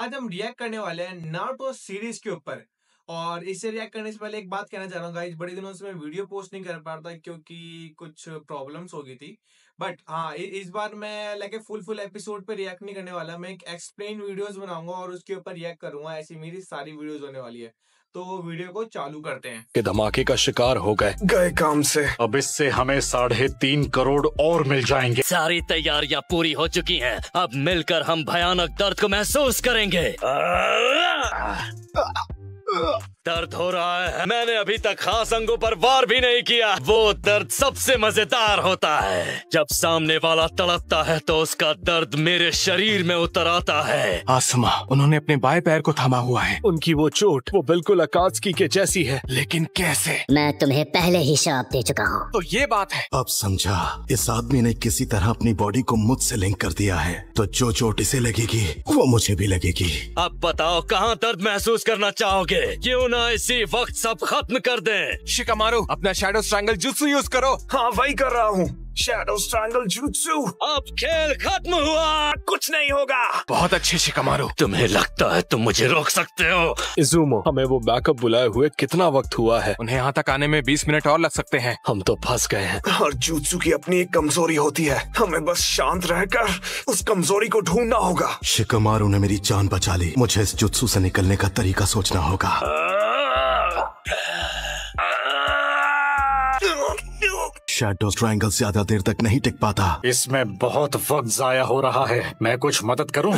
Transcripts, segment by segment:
आज हम रिएक्ट करने वाले हैं नाटो सीरीज के ऊपर और इसे रिएक्ट करने से पहले एक बात कहना चाह रहा हूँ बड़े दिनों से मैं वीडियो पोस्ट नहीं कर पा रहा था क्योंकि कुछ प्रॉब्लम्स हो गई थी बट हाँ इस बार मैं लाइक फुल फुल एपिसोड पे रिएक्ट नहीं करने वाला मैं एक एक्सप्लेन वीडियोस बनाऊंगा और उसके ऊपर रिएक्ट करूंगा ऐसी मेरी सारी वीडियोज होने वाली है तो वीडियो को चालू करते हैं के धमाके का शिकार हो गए गए काम से अब इससे हमें साढ़े तीन करोड़ और मिल जाएंगे सारी तैयारियां पूरी हो चुकी हैं। अब मिलकर हम भयानक दर्द को महसूस करेंगे दर्द हो रहा है मैंने अभी तक खास अंगों पर वार भी नहीं किया वो दर्द सबसे मजेदार होता है जब सामने वाला तड़पता है तो उसका दर्द मेरे शरीर में उतर आता है आसमा उन्होंने अपने बाएं पैर को थामा हुआ है उनकी वो चोट वो बिल्कुल अकाशकी के जैसी है लेकिन कैसे मैं तुम्हें पहले ही शराब दे चुका हूँ तो ये बात है अब समझा इस आदमी ने किसी तरह अपनी बॉडी को मुझसे लिंक कर दिया है तो जो चोट इसे लगेगी वो मुझे भी लगेगी अब बताओ कहाँ दर्द महसूस करना चाहोगे क्यों ना इसी वक्त सब खत्म कर दें शिकामारू अपना शेडो स्ट्रैंगल जुत्सु यूज करो हाँ वही कर रहा हूँ शैडो स्ट्रैंगल जुत्सु अब खेल खत्म हुआ कुछ नहीं होगा बहुत अच्छे से कमारो तुम्हें लगता है तुम मुझे रोक सकते हो इजुमो हमें वो बैकअप बुलाए हुए कितना वक्त हुआ है उन्हें यहाँ तक आने में 20 मिनट और लग सकते हैं हम तो फंस गए हैं और जुत्सु की अपनी एक कमजोरी होती है हमें बस शांत रहकर उस कमजोरी को ढूंढना होगा शिकमारू ने मेरी जान बचा ली मुझे इस जुत्सु ऐसी निकलने का तरीका सोचना होगा शेडो ट्रायंगल ज्यादा देर तक नहीं टिक पाता इसमें बहुत वक्त जाया हो रहा है मैं कुछ मदद करूँ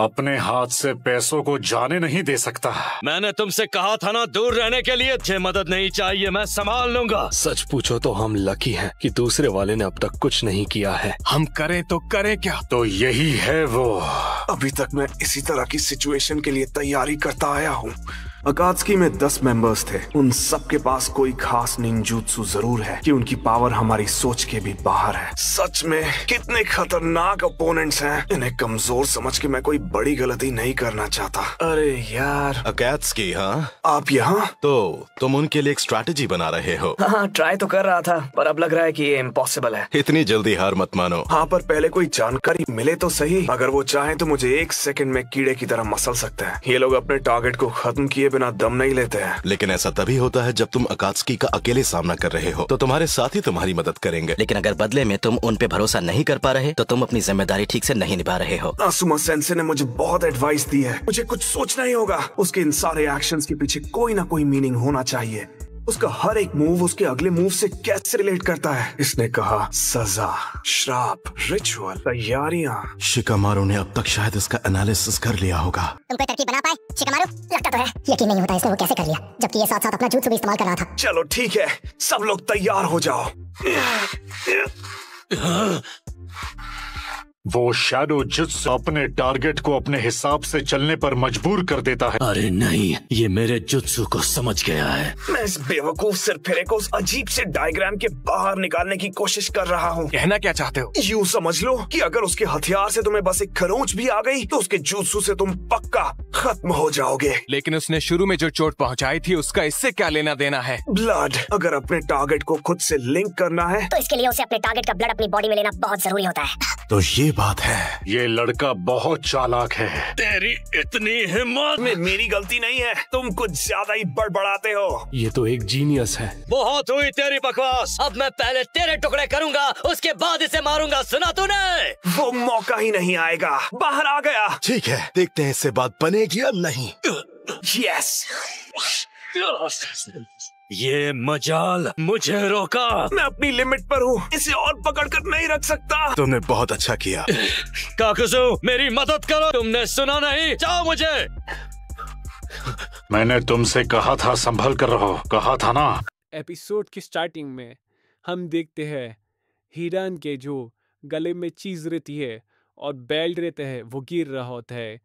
अपने हाथ से पैसों को जाने नहीं दे सकता मैंने तुमसे कहा था ना दूर रहने के लिए मुझे मदद नहीं चाहिए मैं संभाल लूंगा सच पूछो तो हम लकी हैं कि दूसरे वाले ने अब तक कुछ नहीं किया है हम करें तो करें क्या तो यही है वो अभी तक मैं इसी तरह की सिचुएशन के लिए तैयारी करता आया हूँ अकात्सकी में दस मेंबर्स थे उन सब के पास कोई खास निंजुत्सु जरूर है कि उनकी पावर हमारी सोच के भी बाहर है सच में कितने खतरनाक अपोनेंट्स हैं इन्हें कमजोर समझ के मैं कोई बड़ी गलती नहीं करना चाहता अरे यार अकैट्स की हाँ आप यहाँ तो तुम उनके लिए एक स्ट्रैटेजी बना रहे हो हाँ ट्राई तो कर रहा था पर अब लग रहा है कि ये इम्पोसिबल है इतनी जल्दी हार मत मानो हाँ पर पहले कोई जानकारी मिले तो सही अगर वो चाहे तो मुझे एक सेकंड में कीड़े की तरह मसल सकते हैं ये लोग अपने टारगेट को खत्म किए बिना दम नहीं लेते हैं लेकिन ऐसा तभी होता है जब तुम अकाशकी का अकेले सामना कर रहे हो तो तुम्हारे साथ ही तुम्हारी मदद करेंगे लेकिन अगर बदले में तुम उन पे भरोसा नहीं कर पा रहे तो तुम अपनी जिम्मेदारी ठीक से नहीं निभा रहे हो आसुमा सेंसे ने मुझे बहुत एडवाइस दी है मुझे कुछ सोचना ही होगा उसके इन सारे एक्शन के पीछे कोई ना कोई मीनिंग होना चाहिए उसका हर एक मूव उसके अगले मूव से कैसे रिलेट करता है इसने कहा सजा श्राप रिचुअल तैयारियाँ शिकामारू ने अब तक शायद इसका एनालिसिस कर लिया होगा तुम कोई तरकीब बना पाए शिकामारू लगता तो है यकीन नहीं होता इसने वो कैसे कर लिया जबकि ये साथ साथ अपना जूत भी इस्तेमाल कर रहा था चलो ठीक है सब लोग तैयार हो जाओ हाँ। वो शेडो जिस अपने टारगेट को अपने हिसाब से चलने पर मजबूर कर देता है अरे नहीं ये मेरे जुत्सु को समझ गया है मैं इस बेवकूफ फिर को उस अजीब से डायग्राम के बाहर निकालने की कोशिश कर रहा हूँ कहना क्या चाहते हो यूँ समझ लो कि अगर उसके हथियार से तुम्हें बस एक खरोच भी आ गई तो उसके जुत्सु से तुम पक्का खत्म हो जाओगे लेकिन उसने शुरू में जो चोट पहुँचाई थी उसका इससे क्या लेना देना है ब्लड अगर अपने टारगेट को खुद ऐसी लिंक करना है तो इसके लिए उसे अपने टारगेट का ब्लड अपनी बॉडी में लेना बहुत जरूरी होता है तो ये बात है ये लड़का बहुत चालाक है तेरी इतनी हिम्मत मे, मेरी गलती नहीं है तुम कुछ ज्यादा ही बड़बड़ाते हो ये तो एक जीनियस है बहुत हुई तेरी बकवास अब मैं पहले तेरे टुकड़े करूंगा उसके बाद इसे मारूंगा सुना तूने वो मौका ही नहीं आएगा बाहर आ गया ठीक है देखते हैं इससे बात बनेगी या नहीं यस ये मजाल मुझे रोका मैं अपनी लिमिट पर हूँ इसे और पकड़ कर नहीं रख सकता तुमने बहुत अच्छा किया काकुसु मेरी मदद करो तुमने सुना नहीं जाओ मुझे मैंने तुमसे कहा था संभल कर रहो कहा था ना एपिसोड की स्टार्टिंग में हम देखते हैं हिरान के जो गले में चीज रहती है और बेल्ट रहते हैं वो गिर रहा होता है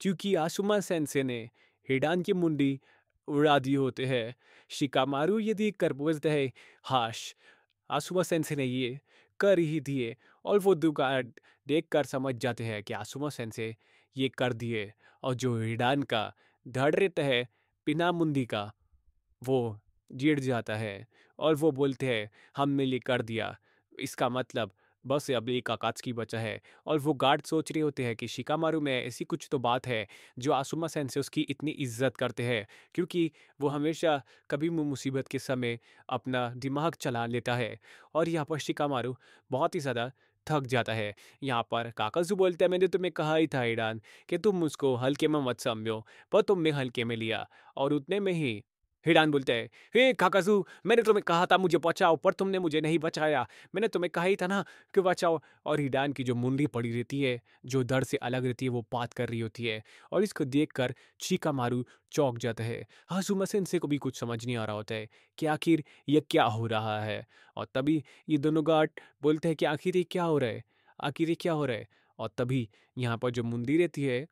क्योंकि आसुमा सेंसे ने हिडान की मुंडी उड़ादी होते हैं शिकामारू यदि कर्बोज है हाश आसुमा सेंसे ने ये कर ही दिए और वो दुकान देख कर समझ जाते हैं कि आसुमा सेंसे ये कर दिए और जो हिडान का धड़ रहता है पिना मुंदी का वो जीड़ जाता है और वो बोलते हैं हमने ये कर दिया इसका मतलब बस अब एक की बचा है और वो गार्ड सोच रहे होते हैं कि शिकामारू में ऐसी कुछ तो बात है जो आसुमा से उसकी इतनी इज्जत करते हैं क्योंकि वो हमेशा कभी मुसीबत के समय अपना दिमाग चला लेता है और यहाँ पर शिकामारू बहुत ही ज़्यादा थक जाता है यहाँ पर काकाजू बोलते हैं मैंने तुम्हें कहा ही था ईडान कि तुम मुझको हल्के में मत समझो पर तुमने हल्के में लिया और उतने में ही हिडान बोलते हैं हे काकाजू मैंने तुम्हें कहा था मुझे बचाओ पर तुमने मुझे नहीं बचाया मैंने तुम्हें कहा ही था ना कि बचाओ और हिडान की जो मुंडी पड़ी रहती है जो दर से अलग रहती है वो बात कर रही होती है और इसको देख कर चीका मारू चौक जाता है हासुमा सेंसे को भी कुछ समझ नहीं आ रहा होता है कि आखिर यह क्या हो रहा है और तभी ये दोनों गार्ड बोलते हैं कि आखिर ये क्या हो रहा है आखिर ये क्या हो रहा है और तभी यहाँ पर जो मुंदी रहती है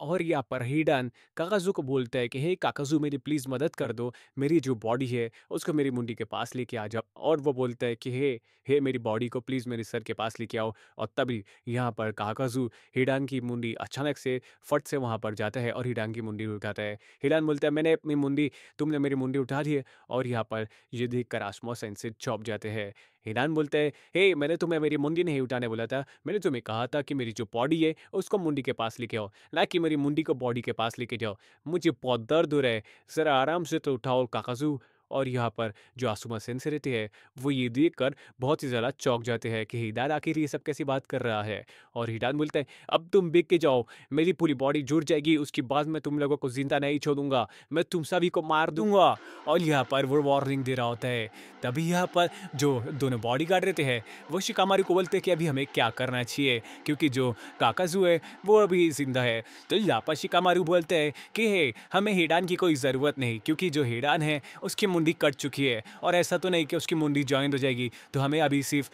और यहाँ पर हीडान काकाजू को बोलता है कि हे काकाजू मेरी प्लीज़ मदद कर दो मेरी जो बॉडी है उसको मेरी मुंडी के पास लेके आ जाओ और वो बोलता है कि हे हे मेरी बॉडी को प्लीज़ मेरे सर के पास लेके आओ और तभी यहाँ पर काकाजू हीडान की मुंडी अचानक से फट से वहाँ पर जाता है और हीडान की मुंडी उठाता है हीडान बोलता है मैंने अपनी मुंडी तुमने मेरी मुंडी उठा दी है और यहाँ पर ये देख कर आसमो सेंसिट चौप जाते हैं हिरान बोलते हैं हे मैंने तुम्हें मेरी मुंडी नहीं उठाने बोला था मैंने तुम्हें कहा था कि मेरी जो बॉडी है उसको मुंडी के पास लेके आओ ना कि मेरी मुंडी को बॉडी के पास लेके जाओ मुझे बहुत दर्द हो रहा है सर आराम से तो उठाओ काकाजू और यहाँ पर जो आसुमा सेंसरिटी है वो ये देख कर बहुत ही ज़्यादा चौंक जाते हैं कि हिडान आखिर ये सब कैसी बात कर रहा है और हिडान बोलते हैं अब तुम बिक के जाओ मेरी पूरी बॉडी जुड़ जाएगी उसके बाद मैं तुम लोगों को जिंदा नहीं छोड़ूंगा मैं तुम सभी को मार दूंगा और यहाँ पर वो वार्निंग दे रहा होता है तभी यहाँ पर जो दोनों बॉडी गार्ड रहते हैं वो शिकामारी को बोलते हैं कि अभी हमें क्या करना चाहिए क्योंकि जो काकाजू है वो अभी जिंदा है तो लापा शिकामारू बोलते हैं कि हे हमें हिडान की कोई ज़रूरत नहीं क्योंकि जो हिडान है उसके मुंडी कट चुकी है और ऐसा तो नहीं कि उसकी मुंडी ज्वाइंट हो जाएगी तो हमें अभी सिर्फ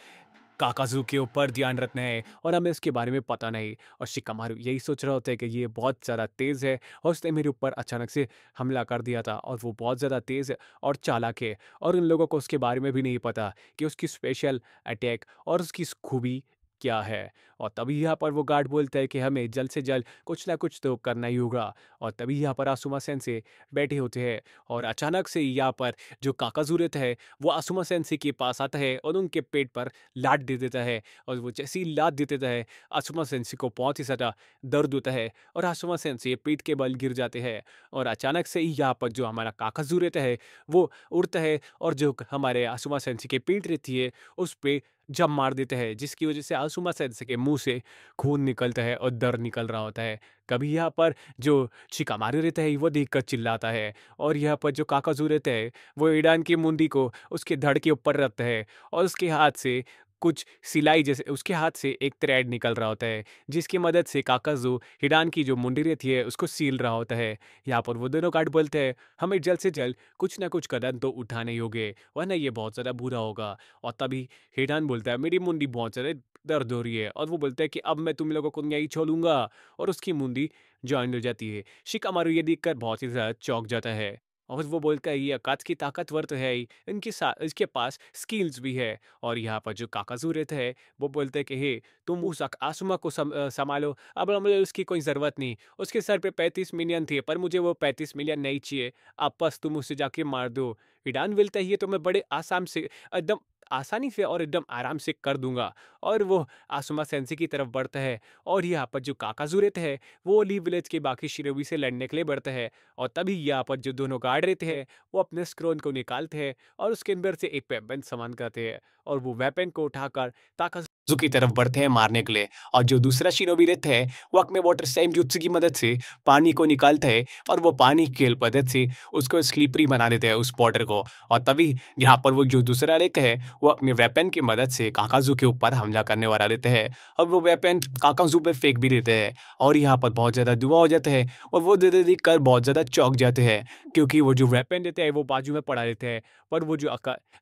काकाजू के ऊपर ध्यान रखना है और हमें उसके बारे में पता नहीं और शिकामारू यही सोच रहा होता है कि ये बहुत ज़्यादा तेज़ है और उसने मेरे ऊपर अचानक से हमला कर दिया था और वो बहुत ज़्यादा तेज़ है और चालाक है और उन लोगों को उसके बारे में भी नहीं पता कि उसकी स्पेशल अटैक और उसकी खूबी क्या है और तभी यहाँ पर वो गार्ड बोलता है कि हमें जल्द से जल्द कुछ ना कुछ तो करना ही होगा और तभी यहाँ पर आसुमा से बैठे होते हैं और अचानक से यहाँ पर जो काका जूरत है वो आसुमा से के पास आता है और उनके पेट पर लाट दे देता है और वो जैसे ही लात दे देता है आसुमा से को बहुत ही ज़्यादा दर्द होता है और आसुमा से पीठ के बल गिर जाते हैं और अचानक से ही यहाँ पर जो हमारा काका जूरत है वो उड़ता है और जो हमारे आसुमा से की पीठ रहती है उस पर जब मार देते हैं जिसकी वजह से आसुमा सैद के मुंह से खून निकलता है और दर निकल रहा होता है कभी यहाँ पर जो छिका मारे रहता है वो देख कर चिल्लाता है और यहाँ पर जो काकाजू रहता है वो ईडान की मुंडी को उसके धड़ के ऊपर रखता है और उसके हाथ से कुछ सिलाई जैसे उसके हाथ से एक थ्रेड निकल रहा होता है जिसकी मदद से काकाजो हिडान की जो मुंडी रहती है उसको सील रहा होता है यहाँ पर वो दोनों कार्ड बोलते हैं हमें जल्द से जल्द कुछ ना कुछ कदम तो उठाने होंगे वरना ये बहुत ज़्यादा बुरा होगा और तभी हिडान बोलता है मेरी मुंडी बहुत ज़्यादा दर्द हो रही है और वो बोलता है कि अब मैं तुम लोगों को यहीं छोड़ूंगा और उसकी मुंडी ज्वाइन हो जाती है शिक अमारू ये देखकर बहुत ही ज़्यादा चौंक जाता है और वो बोलता है ये अकात की ताकतवर तो है ही इनके साथ इसके पास स्किल्स भी है और यहाँ पर जो काकाजू रहते वो बोलते हैं कि हे तुम उस आसुमा को सम, संभालो अब मुझे उसकी कोई ज़रूरत नहीं उसके सर पे पैंतीस मिलियन थे पर मुझे वो पैंतीस मिलियन नहीं चाहिए आपस बस तुम उसे जाके मार दो विडानविल चाहिए तो मैं बड़े आसाम से एकदम आसानी से और एकदम आराम से कर दूंगा और वो आसुमा सेंसी की तरफ बढ़ता है और यहाँ पर जो काकाजूरेत है वो ली विलेज के बाकी शिरोवी से लड़ने के लिए बढ़ता है और तभी यहाँ पर जो दोनों गार्ड रहते हैं वो अपने स्क्रोन को निकालते हैं और उसके अंदर से एक वेपन समान करते हैं और वो वेपन को उठाकर ताका जू की तरफ बढ़ते हैं मारने के लिए और जो दूसरा शिनोबी रहते है वो अकमे वाटर सेम जुत्सु की मदद से पानी को निकालता है और वो पानी की मदद से उसको स्लीपरी बना देते हैं उस बॉर्डर को और तभी यहाँ पर वो जो दूसरा रेक है वो अपने वेपन की मदद से काकाजू के ऊपर हमला करने वाला रहता है और वो वेपन काकाजू पर फेंक भी देते हैं और यहाँ पर बहुत ज़्यादा दुआ हो जाता है और वो धीरे धीरे कर बहुत ज़्यादा चौक जाते हैं क्योंकि वो जो वेपन रहता है वो बाजू में पड़ा रहता है पर वो जो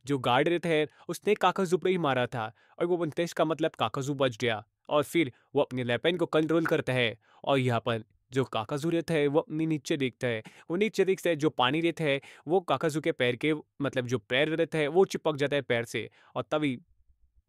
जो गार्ड रहता है उसने काकाजू पर ही मारा था और वो बंतेश का मतलब काकाजू बच गया और फिर वो अपने लेपेन को कंट्रोल करता है और यहाँ पर जो काकाजू रहता है वो अपने नीचे देखता है वो नीचे देखता है जो पानी रहता है वो काकाजू के पैर के मतलब जो पैर रहता है वो चिपक जाता है पैर से और तभी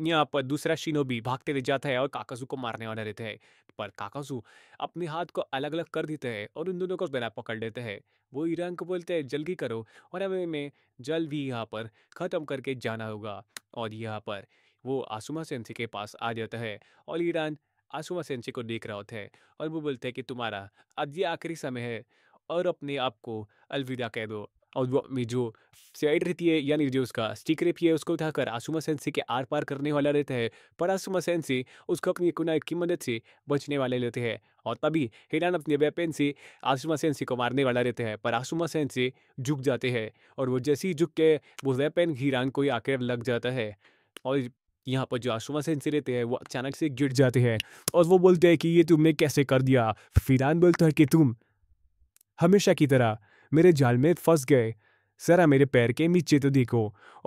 यहाँ पर दूसरा शीनो भी भागते हुए जाता है और काकाजू को मारने वाला रहता है पर काकाजू अपने हाथ को अलग अलग कर देते हैं और उन दोनों को गला पकड़ लेते हैं वो ईरान को बोलते हैं जल्दी करो और हमें जल्द ही यहाँ पर ख़त्म करके जाना होगा और यहाँ पर वो आसुमा सेंसी के पास आ जाता है और ईरान आसुमा सेंसी को देख रहा होता है और वो बोलते हैं कि तुम्हारा अब ये आखिरी समय है और अपने आप को अलविदा कह दो और वो अपनी जो साइड रहती है यानी जो उसका स्टिक रहती है उसको उठाकर आसुमा सेंसी के आर पार करने वाला रहता है पर आसुमा सेंसी उसको अपनी कुनाइट की मदद से बचने वाले रहते हैं और तभी हिरान अपने वेपन से आसुमा सेंसी को मारने वाला रहता है पर आसुमा सेंसी झुक जाते हैं और वो जैसे ही झुक के वो वेपन हिरान को ही आकर लग जाता है और यहाँ पर जो आशुमा सेंसी रहते हैं वो अचानक से गिर जाते हैं और वो बोलते हैं कि ये तुमने कैसे कर दिया फिरान बोलता है कि तुम हमेशा की तरह मेरे जाल में फंस गए जरा मेरे पैर के नीचे तो देखो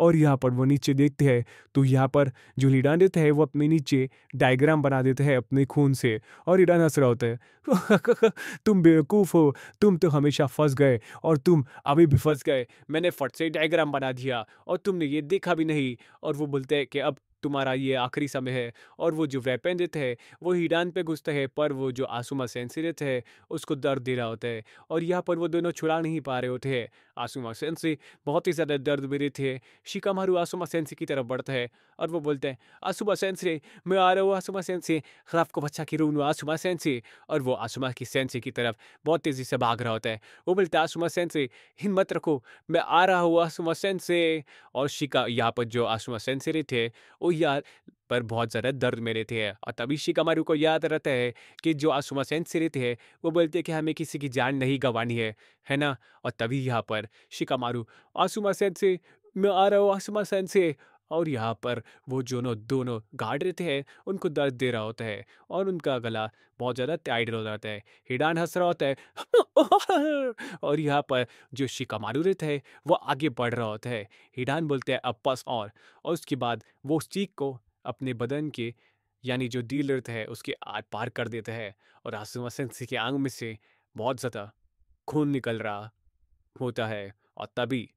और यहाँ पर वो नीचे देखते हैं तो यहाँ पर जो लीडान देते हैं वो अपने नीचे डायग्राम बना देते हैं अपने खून से और लीडान हंस रहा होता है तुम बेवकूफ़ हो तुम तो हमेशा फंस गए और तुम अभी भी फंस गए मैंने फट से डायग्राम बना दिया और तुमने ये देखा भी नहीं और वो बोलते हैं कि अब तुम्हारा ये आखिरी समय है और वो जो वेपेंदित है वो हीरान पे घुसते हैं पर वो जो आसुमा सेंसिरित है उसको दर्द दे रहा होता है और यहाँ पर वो दोनों छुड़ा नहीं पा रहे होते हैं आसुमा सेंसी बहुत ही ज़्यादा दर्द भी रहती है शिकामारू आसुमा सेंसी की तरफ बढ़ता है और वो बोलते हैं आसुमा सेंसी मैं आ रहा हूँ आसुमा सेंसी खराब को बच्चा की रूम आसुमा सेंसी और वो आसुमा की सेंसी की तरफ बहुत तेज़ी से भाग रहा होता है वो बोलते है आसुमा सेंसी हिम्मत रखो मैं आ रहा हूँ आसुमा सेंसी और शिका यहाँ पर जो आसुमा सेंसी थे वो यार पर बहुत ज़्यादा दर्द में रहते हैं और तभी शिकमारू को याद रहता है कि जो आसुमा सेन से रहते हैं वो बोलते हैं कि हमें किसी की जान नहीं गंवानी है है ना और तभी यहाँ पर शिकामारू आसुमा सेन से मैं आ रहा हूँ आसुमा सेन से और यहाँ पर वो जो दोनों गार्ड रहते हैं उनको दर्द दे रहा होता है और उनका गला बहुत ज़्यादा टाइट हो जाता है हिडान हंस रहा होता है और यहाँ पर जो शिकामारू रहता है वो आगे बढ़ रहा होता है हिडान बोलते हैं अब पस और, और उसके बाद वो उस चीख को अपने बदन के यानी जो रहते है उसके आर पार कर देता है और आसुमा सेंसी के आंग में से बहुत ज़्यादा खून निकल रहा होता है और तभी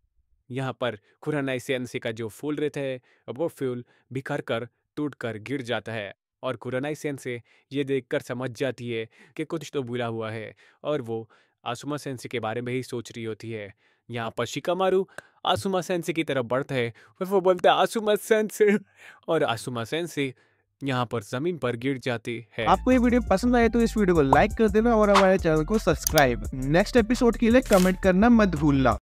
यहाँ पर खुरानाई का जो फूल रहता है वो फूल बिखर कर टूट कर गिर जाता है और कुरनाई सेन से ये देखकर समझ जाती है कि कुछ तो बुला हुआ है और वो आसुमा सेंसी के बारे में ही सोच रही होती है यहाँ पर शिकामारू आसुमा सेंसी की तरफ बढ़ता है और वो बोलता है आसुमा सेंसी और आसुमा सेंसी यहाँ पर जमीन पर गिर जाती है आपको ये वीडियो पसंद आए तो इस वीडियो को लाइक कर देना और हमारे चैनल को सब्सक्राइब नेक्स्ट एपिसोड के लिए कमेंट करना मत भूलना